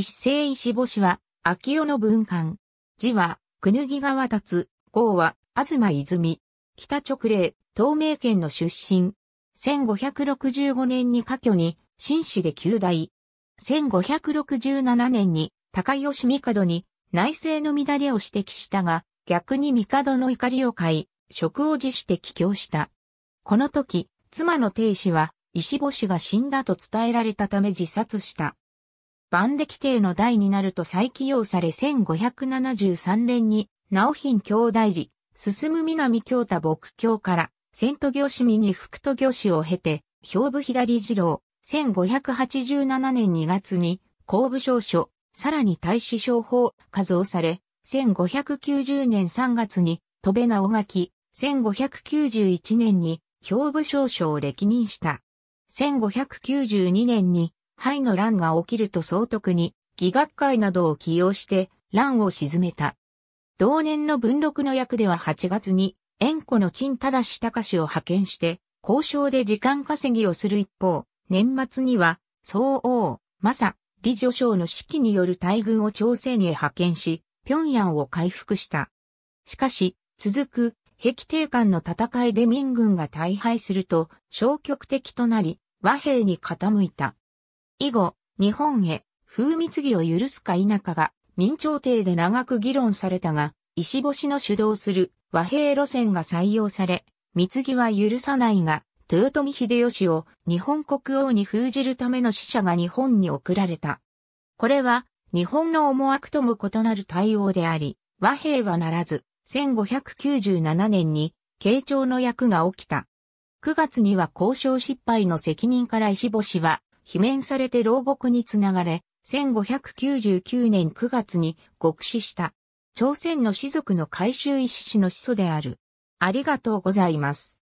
一世石星は、秋代の文官。字は、くぬぎ川つ、号は、東泉。北直令、東名県の出身。1565年に家居に、新士で旧大。1567年に、高吉帝に、内政の乱れを指摘したが、逆に帝の怒りを買い、職を辞して帰郷した。この時、妻の帝子は、石星が死んだと伝えられたため自殺した。万歴帝の代になると再起用され1573年に、直品兄弟理、進む南京太牧教から、千都行市に福都行市を経て、兵部左次郎、1587年2月に、公部少書、さらに大使商法、加増され、1590年3月に、戸部直垣、1591年に、兵部少書を歴任した。1592年に、肺の乱が起きると総督に、義学会などを起用して、乱を鎮めた。同年の文禄の役では8月に、円故の陳忠隆を派遣して、交渉で時間稼ぎをする一方、年末には、総王、政、李助将の指揮による大軍を朝鮮へ派遣し、平壌を回復した。しかし、続く、壁定間の戦いで民軍が大敗すると、消極的となり、和平に傾いた。以後、日本へ風蜜儀を許すか否かが明朝廷で長く議論されたが、石星の主導する和平路線が採用され、蜜儀は許さないが、豊臣秀吉を日本国王に封じるための使者が日本に送られた。これは日本の思惑とも異なる対応であり、和平はならず、1597年に慶長の役が起きた。9月には交渉失敗の責任から石星は罷免されて牢獄につながれ、1599年9月に獄死した。朝鮮の士族の改修一子の始祖である。ありがとうございます。